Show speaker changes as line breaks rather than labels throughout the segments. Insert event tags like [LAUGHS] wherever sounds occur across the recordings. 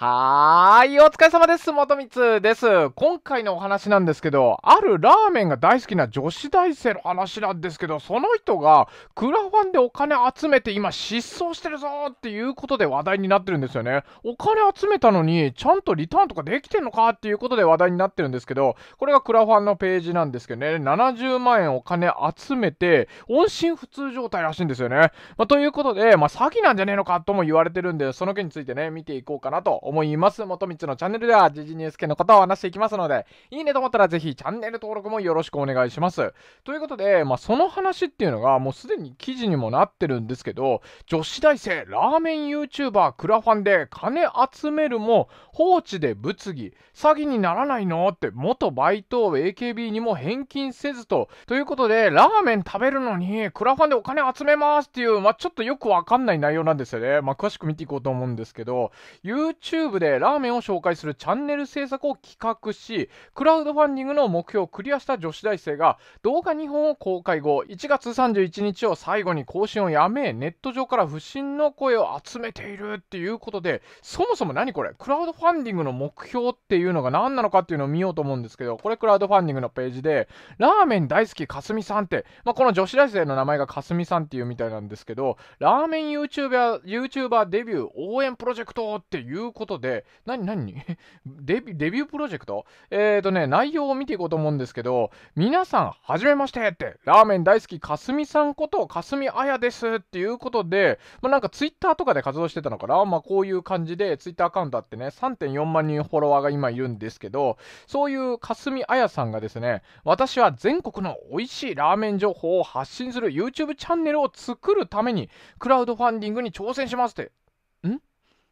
はーい、お疲れ様です。元光です。今回のお話なんですけど、あるラーメンが大好きな女子大生の話なんですけど、その人がクラファンでお金集めて今失踪してるぞっていうことで話題になってるんですよね。お金集めたのに、ちゃんとリターンとかできてんのかっていうことで話題になってるんですけど、これがクラファンのページなんですけどね、70万円お金集めて、音信不通状態らしいんですよね。まあ、ということで、まあ、詐欺なんじゃねえのかとも言われてるんで、その件についてね、見ていこうかなと思います。元光のチャンネルでは、時事ニュース系の方を話していきますので、いいねと思ったらぜひチャンネル登録もよろしくお願いします。ということで、まあ、その話っていうのが、もうすでに記事にもなってるんですけど、女子大生、ラーメン YouTuber、クラファンで金集めるも、放置で物議、詐欺にならないのって、元バイト AKB にも返金せずと、ということで、ラーメン食べるのに、クラファンでお金集めますっていう、まあ、ちょっとよくわかんない内容なんですよね。まあ、詳しく見ていこうと思うんですけど、YouTube YouTube でラーメンを紹介するチャンネル制作を企画し、クラウドファンディングの目標をクリアした女子大生が動画2本を公開後、1月31日を最後に更新をやめ、ネット上から不審の声を集めているっていうことで、そもそも何これクラウドファンディングの目標っていうのが何なのかっていうのを見ようと思うんですけど、これクラウドファンディングのページで、ラーメン大好きかすみさんって、まあ、この女子大生の名前がかすみさんっていうみたいなんですけど、ラーメン YouTuber, YouTuber デビュー応援プロジェクトっていうことことで、なに [LAUGHS] デビデビュープロジェクトえっ、ー、とね、内容を見ていこうと思うんですけど、皆さん、はじめましてって、ラーメン大好き、かすみさんこと、かすみあやですっていうことで、まあ、なんかツイッターとかで活動してたのかなまあ、こういう感じで、ツイッターアカウントあってね、3.4万人フォロワーが今いるんですけど、そういうかすみあやさんがですね、私は全国の美味しいラーメン情報を発信する YouTube チャンネルを作るために、クラウドファンディングに挑戦しますって、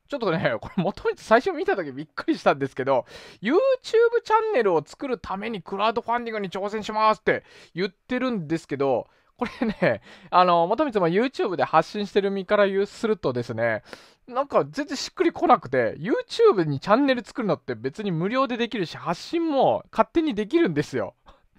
ちょっとね、これ元に最初見た時びっくりしたんですけど、YouTube チャンネルを作るためにクラウドファンディングに挑戦しますって言ってるんですけど、これね、あの、元光も YouTube で発信してる身から言うするとですね、なんか全然しっくりこなくて、YouTube にチャンネル作るのって別に無料でできるし、発信も勝手にできるんですよ。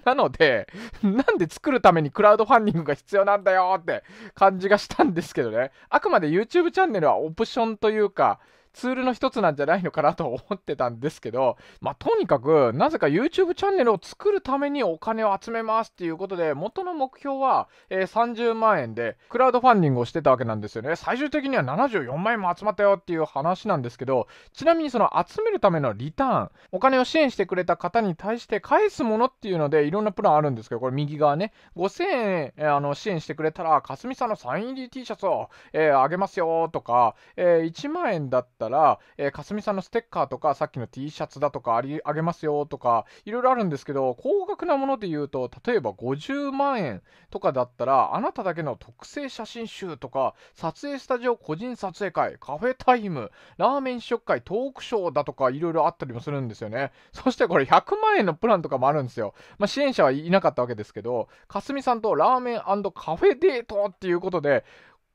なので、なんで作るためにクラウドファンディングが必要なんだよって感じがしたんですけどね。あくまで YouTube チャンネルはオプションというか、ツールの一つなんじゃないのかなと思ってたんですけど、[LAUGHS] まあ、とにかく、なぜか YouTube チャンネルを作るためにお金を集めますっていうことで、元の目標は、えー、30万円で、クラウドファンディングをしてたわけなんですよね。最終的には74万円も集まったよっていう話なんですけど、ちなみにその集めるためのリターン、お金を支援してくれた方に対して返すものっていうので、いろんなプランあるんですけど、これ右側ね、5000円、えー、あの支援してくれたら、かすみさんのサイン入り T シャツを、えー、あげますよとか、え1万円だったら、たら、えー、かすみさんのステッカーとか、さっきの T シャツだとかあり、あげますよとか、いろいろあるんですけど、高額なもので言うと、例えば50万円とかだったら、あなただけの特製写真集とか、撮影スタジオ個人撮影会、カフェタイム、ラーメン試食会、トークショーだとか、いろいろあったりもするんですよね。そしてこれ100万円のプランとかもあるんですよ。まあ、支援者はいなかったわけですけど、かすみさんとラーメンカフェデートっていうことで、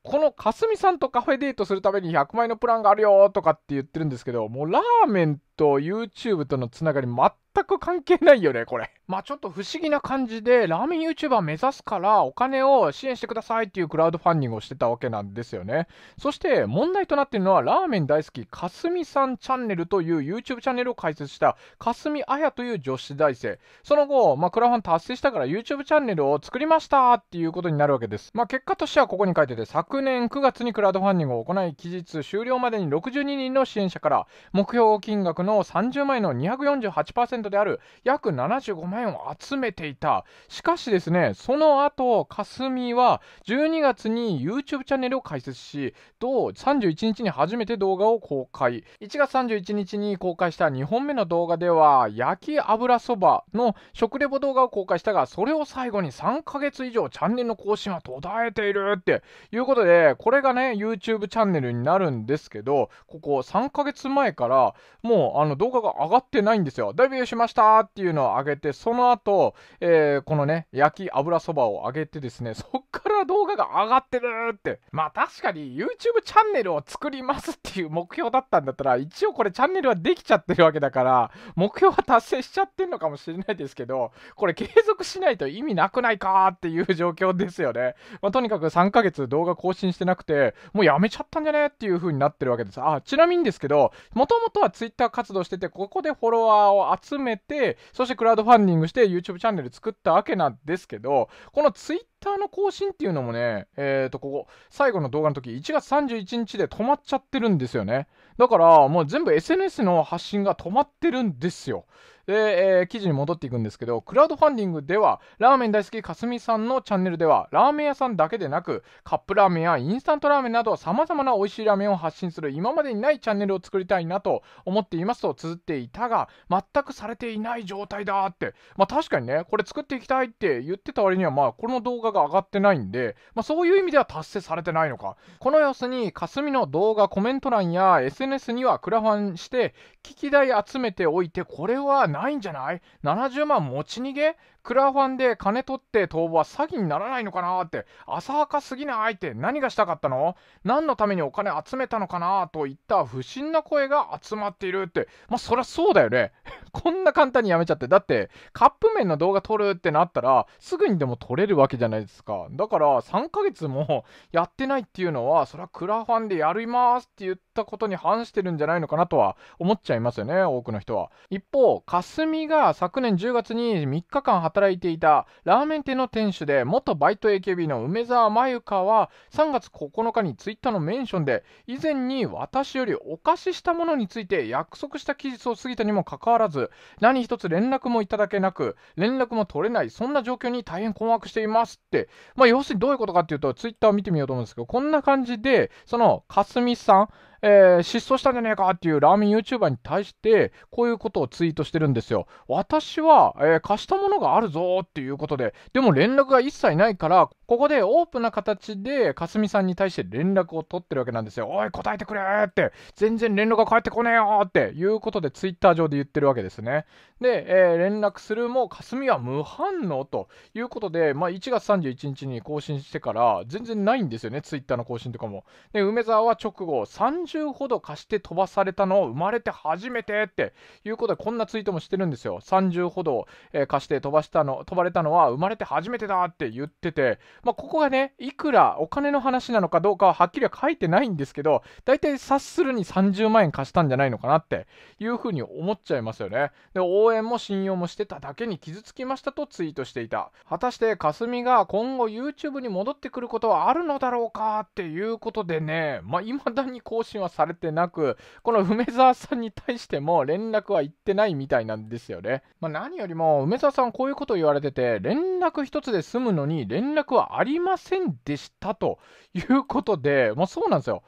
このかすみさんとカフェデートするために100枚のプランがあるよとかって言ってるんですけど、もうラーメンと YouTube とのつながり全く関係ないよね、これ。まあ、ちょっと不思議な感じで、ラーメン YouTuber 目指すからお金を支援してくださいっていうクラウドファンディングをしてたわけなんですよね。そして問題となっているのは、ラーメン大好きかすみさんチャンネルという YouTube チャンネルを開設したかすみあやという女子大生。その後、まあ、クラファン達成したから YouTube チャンネルを作りましたっていうことになるわけです。まあ、結果としてはここに書いてて、昨年9月にクラウドファンディングを行い、期日終了までに62人の支援者から目標金額の30万円の248%である約75万円を集めていた。しかしですね、その後、かすみは12月に YouTube チャンネルを開設し、同31日に初めて動画を公開。1月31日に公開した2本目の動画では、焼き油そばの食レポ動画を公開したが、それを最後に3ヶ月以上チャンネルの更新は途絶えているっていうことで、これがね、YouTube チャンネルになるんですけど、ここ3ヶ月前からもうあの動画が上がってないんですよ。デビューしましたっていうのを上げて、その後、えー、このね、焼き油そばを揚げてですね、[LAUGHS] そっから動画が上がってるって。まあ確かに YouTube チャンネルを作りますっていう目標だったんだったら、一応これチャンネルはできちゃってるわけだから、目標は達成しちゃってんのかもしれないですけど、これ継続しないと意味なくないかっていう状況ですよね。まあ、とにかく3ヶ月動画更新してなくて、もうやめちゃったんじゃねっていう風になってるわけです。あ、ちなみにですけど、もともとは Twitter 活動してて、ここでフォロワーを集めて、そしてクラウドファンディングミングして YouTube チャンネル作ったわけなんですけど、この Twitter の更新っていうのもね、えっ、ー、と、ここ、最後の動画の時、1月31日で止まっちゃってるんですよね。だから、もう全部 SNS の発信が止まってるんですよ。で、えー、記事に戻っていくんですけど、クラウドファンディングでは、ラーメン大好きかすみさんのチャンネルでは、ラーメン屋さんだけでなく、カップラーメンやインスタントラーメンなど、さまざまな美味しいラーメンを発信する今までにないチャンネルを作りたいなと思っていますと綴っていたが、全くされていない状態だって、まあ確かにね、これ作っていきたいって言ってた割には、まあこの動画が上がってないんで、まあそういう意味では達成されてないのか。この様子に、かすみの動画、コメント欄や SNS にはクラファンして、聞き台集めておいて、これはないんじゃない ?70 万持ち逃げクラファンで金取って逃亡は詐欺にならないのかなって浅はかすぎないって何がしたかったの何のためにお金集めたのかなといった不審な声が集まっているってまあそりゃそうだよね [LAUGHS] こんな簡単にやめちゃってだってカップ麺の動画撮るってなったらすぐにでも撮れるわけじゃないですかだから3ヶ月も [LAUGHS] やってないっていうのはそりゃクラファンでやりますって言ったことに反してるんじゃないのかなとは思っちゃいますよね多くの人は一方霞が昨年10月に3日間働いていたラーメン店の店主で元バイト AKB の梅沢真由香は3月9日にツイッターのメンションで以前に私よりお貸ししたものについて約束した期日を過ぎたにもかかわらず何一つ連絡もいただけなく連絡も取れないそんな状況に大変困惑していますって、まあ、要するにどういうことかっていうとツイッターを見てみようと思うんですけどこんな感じでそのかすみさんえー、失踪したんじゃねえかっていうラーメン YouTuber に対して、こういうことをツイートしてるんですよ。私は、えー、貸したものがあるぞっていうことで、でも連絡が一切ないから、ここでオープンな形で、かすみさんに対して連絡を取ってるわけなんですよ。おい、答えてくれって、全然連絡が返ってこねえよっていうことで、ツイッター上で言ってるわけですね。で、えー、連絡するも、かすみは無反応ということで、まあ、1月31日に更新してから、全然ないんですよね、ツイッターの更新とかも。で、梅沢は直後、30ほど貸して飛ばされたのを生まれて初めてっていうことで、こんなツイートもしてるんですよ。30ほど、えー、貸して飛ばしたの、飛ばれたのは生まれて初めてだって言ってて、まあ、ここがね、いくらお金の話なのかどうかははっきりは書いてないんですけど、大体察するに30万円貸したんじゃないのかなっていうふうに思っちゃいますよね。で、応援も信用もしてただけに傷つきましたとツイートしていた。果たしてかすみが今後 YouTube に戻ってくることはあるのだろうかっていうことでね、まあ、未だに更新はされてなく、この梅沢さんに対しても連絡は行ってないみたいなんですよね。まあ、何よりも梅沢さんこういうことを言われてて、連絡一つで済むのに連絡はありませんでしたということで、まあ、そうなんですよ。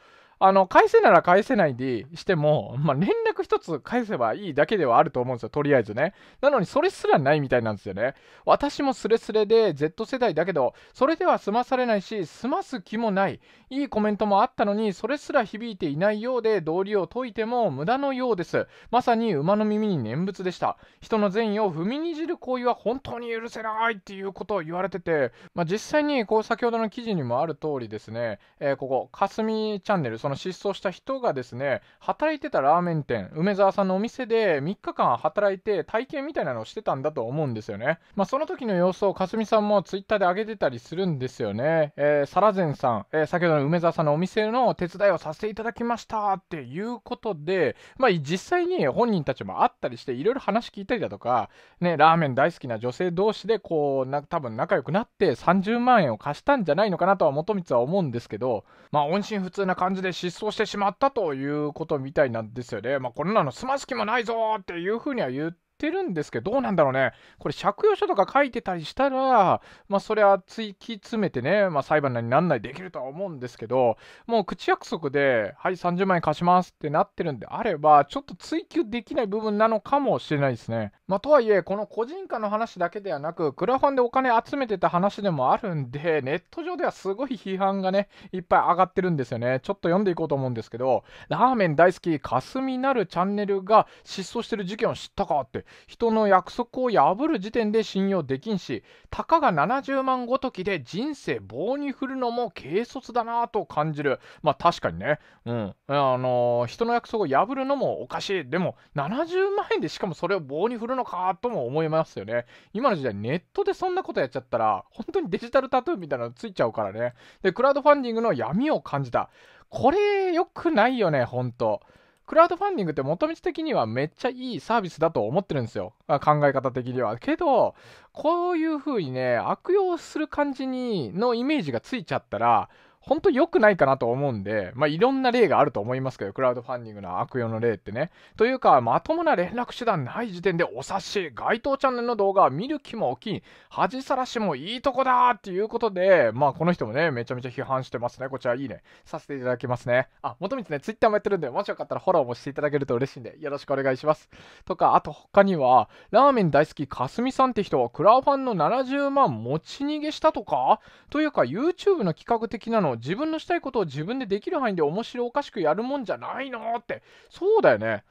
あの返せなら返せないでしても、まあ、連絡一つ返せばいいだけではあると思うんですよ、とりあえずね。なのに、それすらないみたいなんですよね。私もスレスレで Z 世代だけど、それでは済まされないし、済ます気もない。いいコメントもあったのに、それすら響いていないようで、道理を解いても無駄のようです。まさに馬の耳に念仏でした。人の善意を踏みにじる行為は本当に許せないっていうことを言われてて、まあ、実際にこう先ほどの記事にもある通りですね、えー、ここ、かすみチャンネル、そのの失踪した人がですね働いてたラーメン店梅沢さんのお店で3日間働いて体験みたいなのをしてたんだと思うんですよね、まあ、その時の様子をかすみさんもツイッターで上げてたりするんですよね、えー、サラゼンさん、えー、先ほどの梅沢さんのお店の手伝いをさせていただきましたっていうことで、まあ、実際に本人たちも会ったりしていろいろ話聞いたりだとか、ね、ラーメン大好きな女性同士でこうな多分仲良くなって30万円を貸したんじゃないのかなとは元光は思うんですけどまあ音信不通な感じで失踪してしまったということみたいなんですよね。まあ、こんなの済ます気もないぞっていうふうには言ってるんですけど、どうなんだろうね。これ、借用書とか書いてたりしたら、まあ、そりゃ、追記詰めてね、まあ、裁判になんないできるとは思うんですけど、もう口約束で、はい、30万円貸しますってなってるんであれば、ちょっと追求できない部分なのかもしれないですね。まあ、とはいえ、この個人化の話だけではなく、クラファンでお金集めてた話でもあるんで、ネット上ではすごい批判がね、いっぱい上がってるんですよね。ちょっと読んでいこうと思うんですけど、ラーメン大好き、かすみなるチャンネルが失踪してる事件を知ったかって、人の約束を破る時点で信用できんしたかが70万ごときで人生棒に振るのも軽率だなと感じるまあ確かにねうんあのー、人の約束を破るのもおかしいでも70万円でしかもそれを棒に振るのかとも思いますよね今の時代ネットでそんなことやっちゃったら本当にデジタルタトゥーみたいなのついちゃうからねでクラウドファンディングの闇を感じたこれ良くないよねほんと。クラウドファンディングって元道的にはめっちゃいいサービスだと思ってるんですよ。考え方的には。けど、こういう風にね、悪用する感じにのイメージがついちゃったら、本当良くないかなと思うんで、まあ、いろんな例があると思いますけど、クラウドファンディングの悪用の例ってね。というか、まともな連絡手段ない時点でお察し、該当チャンネルの動画は見る気も起き、恥さらしもいいとこだっていうことで、まあ、この人もね、めちゃめちゃ批判してますね。こちらいいね。させていただきますね。あ、もとみつね、ツイッターもやってるんで、もしよかったらフォローもしていただけると嬉しいんで、よろしくお願いします。とか、あと他には、ラーメン大好きかすみさんって人はクラファンの70万持ち逃げしたとかというか、YouTube の企画的なのを自分のしたいことを自分でできる範囲で面白おかしくやるもんじゃないのってそうだよね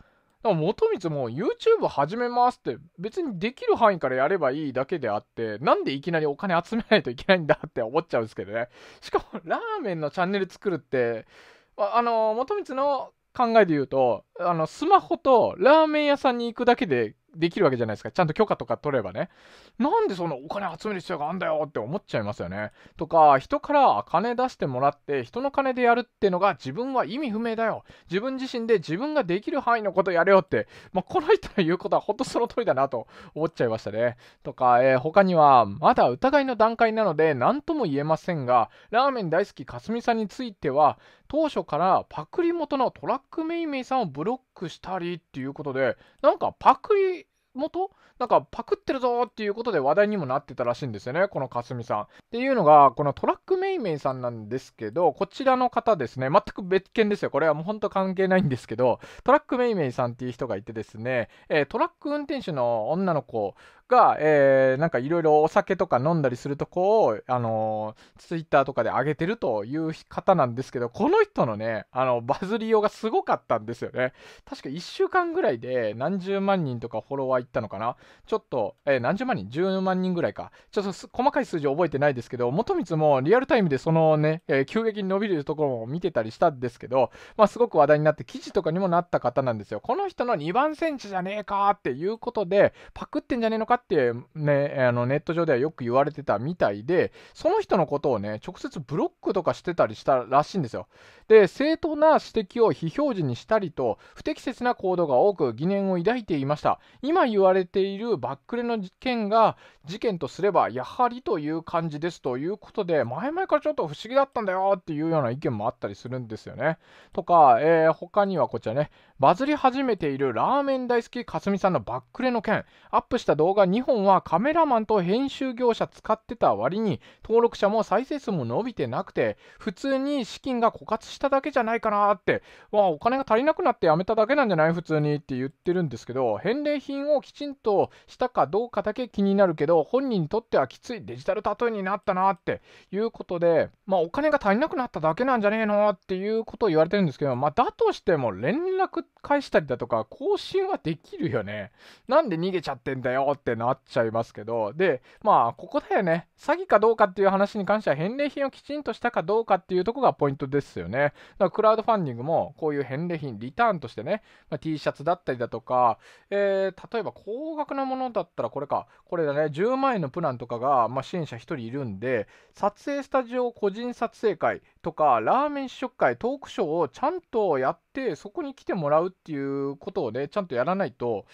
だから元光も YouTube 始めますって別にできる範囲からやればいいだけであってなんでいきなりお金集めないといけないんだって思っちゃうんですけどねしかもラーメンのチャンネル作るってあの元光の考えで言うとあのスマホとラーメン屋さんに行くだけでできるわけじゃないですか。ちゃんと許可とか取ればね。なんでそのお金集める必要があんだよって思っちゃいますよね。とか、人から金出してもらって、人の金でやるってのが自分は意味不明だよ。自分自身で自分ができる範囲のことやれよって、まあ、この人の言うことは本当その通りだなと思っちゃいましたね。とか、えー、他には、まだ疑いの段階なので何とも言えませんが、ラーメン大好きかすみさんについては、当初からパクリ元のトラックメイメイさんをブロックしたりっていうことで、なんかパクリ元なんかパクってるぞっていうことで話題にもなってたらしいんですよね、このかすみさん。っていうのが、このトラックメイメイさんなんですけど、こちらの方ですね、全く別件ですよ。これはもうほんと関係ないんですけど、トラックメイメイさんっていう人がいてですね、えー、トラック運転手の女の子が、えー、なんかいろいろお酒とか飲んだりするとこを、あのー、ツイッターとかで上げてるという方なんですけど、この人のね、あの、バズりようがすごかったんですよね。確か1週間ぐらいで何十万人とかフォロワーいったのかなちょっと、えー、何十万人 ?10 万人ぐらいか。ちょっと細かい数字覚えてないですけど、元光もリアルタイムでそのね、えー、急激に伸びるところも見てたりしたんですけど、まあ、すごく話題になって記事とかにもなった方なんですよ。この人の2番センチじゃねえかっていうことで、パクってんじゃねえのかかってね、あのネット上ではよく言われてたみたいで、その人のことをね、直接ブロックとかしてたりしたらしいんですよ。で、正当な指摘を非表示にしたりと、不適切な行動が多く疑念を抱いていました。今言われているバックレの事件が事件とすれば、やはりという感じですということで、前々からちょっと不思議だったんだよっていうような意見もあったりするんですよね。とか、えー、他にはこちらね、バズり始めているラーメン大好きかすみさんのバックレの件アップした動画2本はカメラマンと編集業者使ってた割に登録者も再生数も伸びてなくて普通に資金が枯渇しただけじゃないかなってわお金が足りなくなってやめただけなんじゃない普通にって言ってるんですけど返礼品をきちんとしたかどうかだけ気になるけど本人にとってはきついデジタルタトゥーになったなっていうことでまあお金が足りなくなっただけなんじゃねえのっていうことを言われてるんですけどまあだとしても連絡返したりだとか、更新はできるよね。なんで逃げちゃってんだよってなっちゃいますけど、で、まあ、ここだよね。詐欺かどうかっていう話に関しては、返礼品をきちんとしたかどうかっていうとこがポイントですよね。だからクラウドファンディングも、こういう返礼品、リターンとしてね、まあ、T シャツだったりだとか、えー、例えば高額なものだったらこれか、これだね、10万円のプランとかが、まあ、支援者1人いるんで、撮影スタジオ個人撮影会、とかラーメン試食会トークショーをちゃんとやってそこに来てもらうっていうことをねちゃんとやらないと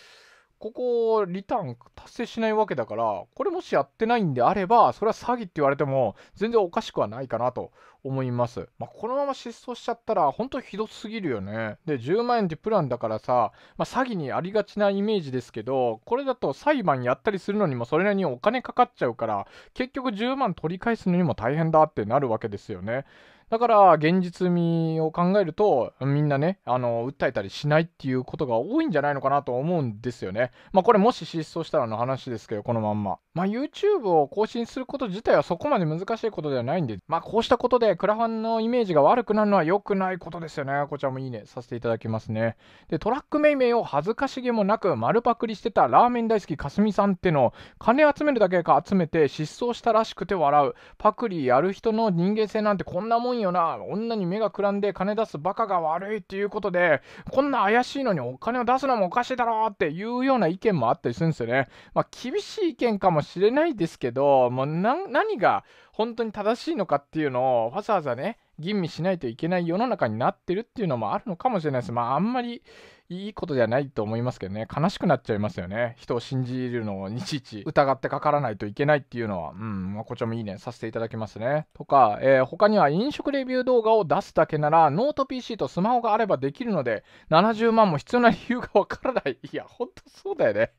ここリターン達成しないわけだからこれもしやってないんであればそれは詐欺って言われても全然おかしくはないかなと思います、まあ、このまま失踪しちゃったら本当ひどすぎるよねで10万円ってプランだからさ、まあ、詐欺にありがちなイメージですけどこれだと裁判やったりするのにもそれなりにお金かかっちゃうから結局10万取り返すのにも大変だってなるわけですよねだから現実味を考えるとみんなねあの訴えたりしないっていうことが多いんじゃないのかなと思うんですよね。まあこれもし失踪したらの話ですけどこのまんま。まあ YouTube を更新すること自体はそこまで難しいことではないんでまあこうしたことでクラファンのイメージが悪くなるのは良くないことですよね。こちらもいいねさせていただきますね。でトラック命名を恥ずかしげもなく丸パクリしてたラーメン大好きかすみさんっての金集めるだけか集めて失踪したらしくて笑うパクリやる人の人間性なんてこんなもんよな女に目がくらんで金出すバカが悪いっていうことでこんな怪しいのにお金を出すのもおかしいだろうっていうような意見もあったりするんですよねまあ厳しい意見かもしれないですけどもう何が本当に正しいのかっていうのをわざわざね吟味しないといけない世の中になってるっていうのもあるのかもしれないです。まああんまりいいことじゃないと思いますけどね悲しくなっちゃいますよね人を信じるのをいちいち疑ってかからないといけないっていうのはうんまあこちらもいいねさせていただきますねとか、えー、他には飲食レビュー動画を出すだけならノート PC とスマホがあればできるので70万も必要な理由がわからないいやほんとそうだよね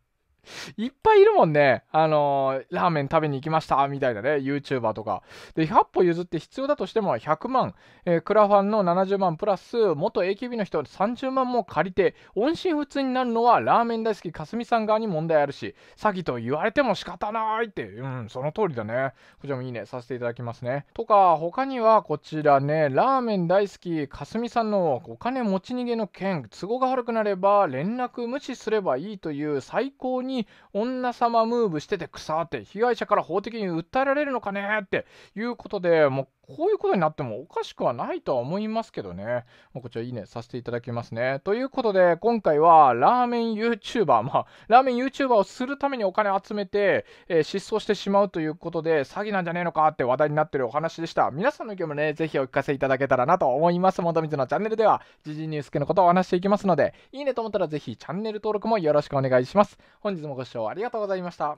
いっぱいいるもんね。あのー、ラーメン食べに行きました、みたいなね、YouTuber とか。で、100歩譲って必要だとしても100万、えー、クラファンの70万プラス、元 AKB の人30万も借りて、音信不通になるのはラーメン大好きかすみさん側に問題あるし、詐欺と言われても仕方ないって、うん、その通りだね。こちらもいいね、させていただきますね。とか、他にはこちらね、ラーメン大好きかすみさんのお金持ち逃げの件、都合が悪くなれば連絡無視すればいいという最高にに女様ムーブしてて草って被害者から法的に訴えられるのかねっていうことでもうこういうことになってもおかしくはないとは思いますけどねこちらいいねさせていただきますねということで今回はラーメン YouTuber まあラーメン YouTuber をするためにお金集めて、えー、失踪してしまうということで詐欺なんじゃねえのかって話題になってるお話でした皆さんの意見もねぜひお聞かせいただけたらなと思います元水のチャンネルでは時事ニュース系のことをお話していきますのでいいねと思ったらぜひチャンネル登録もよろしくお願いします本日本日もご視聴ありがとうございました。